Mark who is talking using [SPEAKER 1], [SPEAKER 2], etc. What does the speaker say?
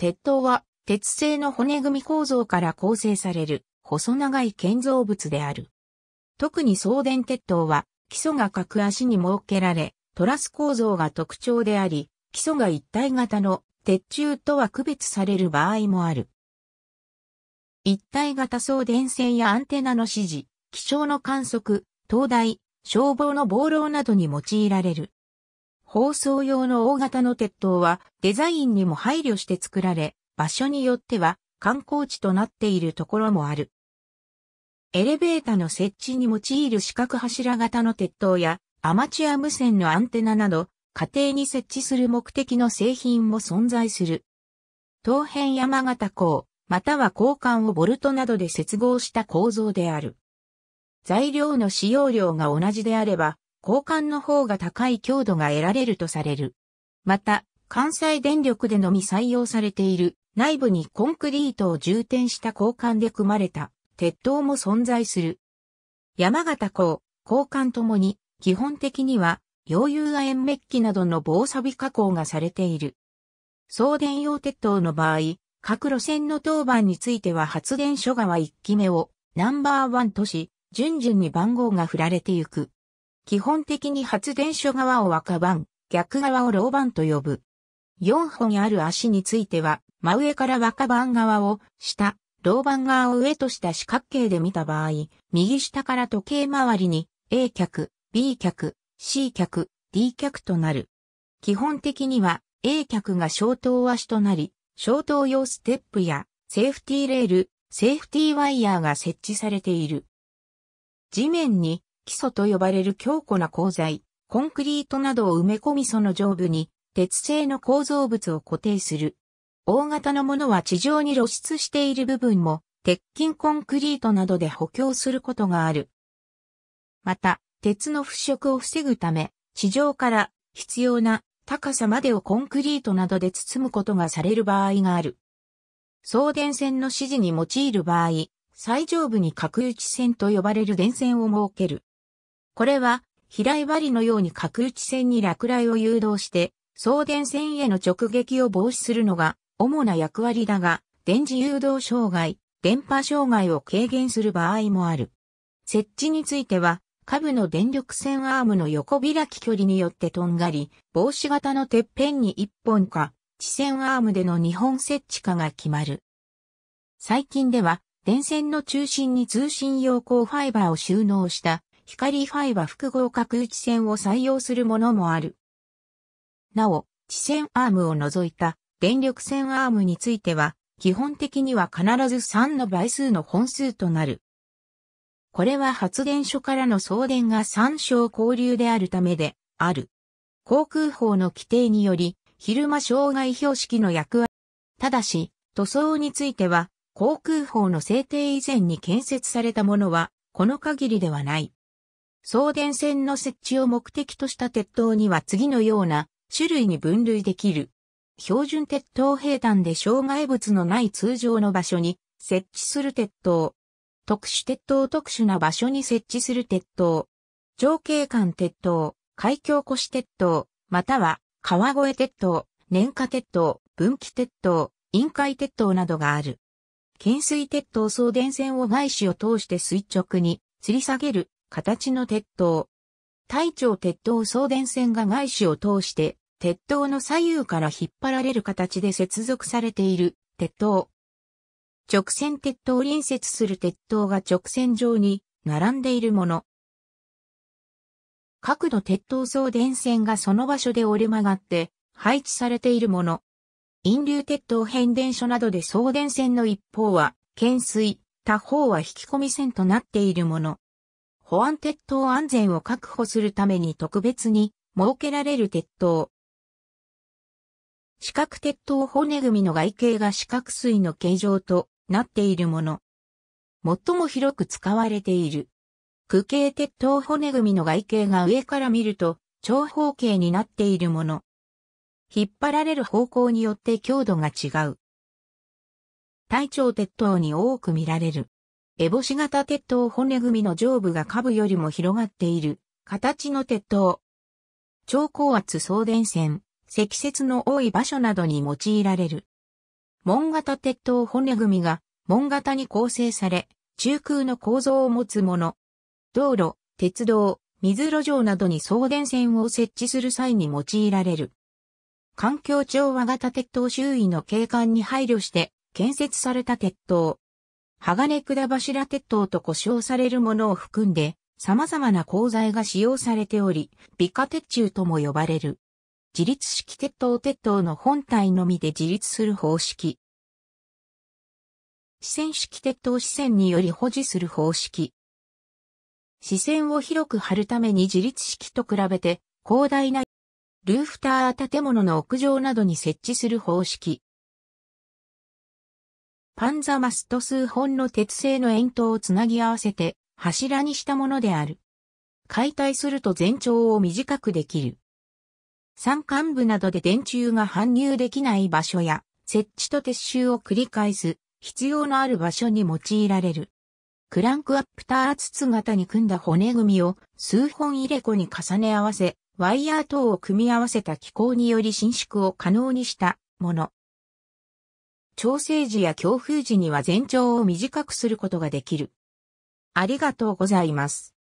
[SPEAKER 1] 鉄塔は鉄製の骨組み構造から構成される細長い建造物である。特に送電鉄塔は基礎が各足に設けられ、トラス構造が特徴であり、基礎が一体型の鉄柱とは区別される場合もある。一体型送電線やアンテナの指示、気象の観測、灯台、消防の防漏などに用いられる。放送用の大型の鉄塔はデザインにも配慮して作られ、場所によっては観光地となっているところもある。エレベータの設置に用いる四角柱型の鉄塔やアマチュア無線のアンテナなど、家庭に設置する目的の製品も存在する。東辺山形港、または交換をボルトなどで接合した構造である。材料の使用量が同じであれば、交換の方が高い強度が得られるとされる。また、関西電力でのみ採用されている内部にコンクリートを充填した交換で組まれた鉄塔も存在する。山形港、交換ともに基本的には溶融亜鉛メッキなどの防錆加工がされている。送電用鉄塔の場合、各路線の当番については発電所側1機目をナンバーワンとし、順々に番号が振られていく。基本的に発電所側を若番、逆側を老番と呼ぶ。4本ある足については、真上から若番側を下、老番側を上とした四角形で見た場合、右下から時計回りに A 脚、B 脚、C 脚、D 脚となる。基本的には A 脚が消灯足となり、消灯用ステップやセーフティーレール、セーフティーワイヤーが設置されている。地面に基礎と呼ばれる強固な鋼材、コンクリートなどを埋め込みその上部に鉄製の構造物を固定する。大型のものは地上に露出している部分も鉄筋コンクリートなどで補強することがある。また、鉄の腐食を防ぐため、地上から必要な高さまでをコンクリートなどで包むことがされる場合がある。送電線の指示に用いる場合、最上部に角打ち線と呼ばれる電線を設ける。これは、飛来針のように角打ち線に落雷を誘導して、送電線への直撃を防止するのが主な役割だが、電磁誘導障害、電波障害を軽減する場合もある。設置については、下部の電力線アームの横開き距離によってとんがり、防止型のてっぺんに1本か、地線アームでの2本設置かが決まる。最近では、電線の中心に通信用鋼ファイバーを収納した光ファイは複合格打ち線を採用するものもある。なお、地線アームを除いた電力線アームについては、基本的には必ず3の倍数の本数となる。これは発電所からの送電が3照交流であるためで、ある。航空法の規定により、昼間障害標識の役割。ただし、塗装については、航空法の制定以前に建設されたものは、この限りではない。送電線の設置を目的とした鉄塔には次のような種類に分類できる。標準鉄塔平坦で障害物のない通常の場所に設置する鉄塔。特殊鉄塔特殊な場所に設置する鉄塔。情景間鉄塔、海峡越鉄塔、または川越鉄塔、年下鉄塔、分岐鉄塔、臨海鉄塔などがある。懸垂鉄塔送電線を外視を通して垂直に吊り下げる形の鉄塔。大腸鉄塔送電線が外資を通して、鉄塔の左右から引っ張られる形で接続されている鉄塔。直線鉄塔隣接する鉄塔が直線上に並んでいるもの。角度鉄塔送電線がその場所で折れ曲がって配置されているもの。陰流鉄塔変電所などで送電線の一方は懸垂、他方は引き込み線となっているもの。保安鉄塔安全を確保するために特別に設けられる鉄塔。四角鉄塔骨組みの外形が四角錐の形状となっているもの。最も広く使われている。区形鉄塔骨組みの外形が上から見ると長方形になっているもの。引っ張られる方向によって強度が違う。体長鉄塔に多く見られる。エボシ型鉄塔骨組みの上部が下部よりも広がっている形の鉄塔。超高圧送電線、積雪の多い場所などに用いられる。門型鉄塔骨組みが門型に構成され、中空の構造を持つもの。道路、鉄道、水路上などに送電線を設置する際に用いられる。環境調和型鉄塔周囲の景観に配慮して建設された鉄塔。鋼管柱鉄塔と呼称されるものを含んで、様々な鋼材が使用されており、美化鉄柱とも呼ばれる。自立式鉄塔鉄塔の本体のみで自立する方式。四線式鉄塔四線により保持する方式。視線を広く張るために自立式と比べて広大なルーフター建物の屋上などに設置する方式。パンザマスと数本の鉄製の円筒をつなぎ合わせて柱にしたものである。解体すると全長を短くできる。山間部などで電柱が搬入できない場所や設置と撤収を繰り返す必要のある場所に用いられる。クランクアップター筒型に組んだ骨組みを数本入れ子に重ね合わせ、ワイヤー等を組み合わせた機構により伸縮を可能にしたもの。調整時や強風時には全長を短くすることができる。ありがとうございます。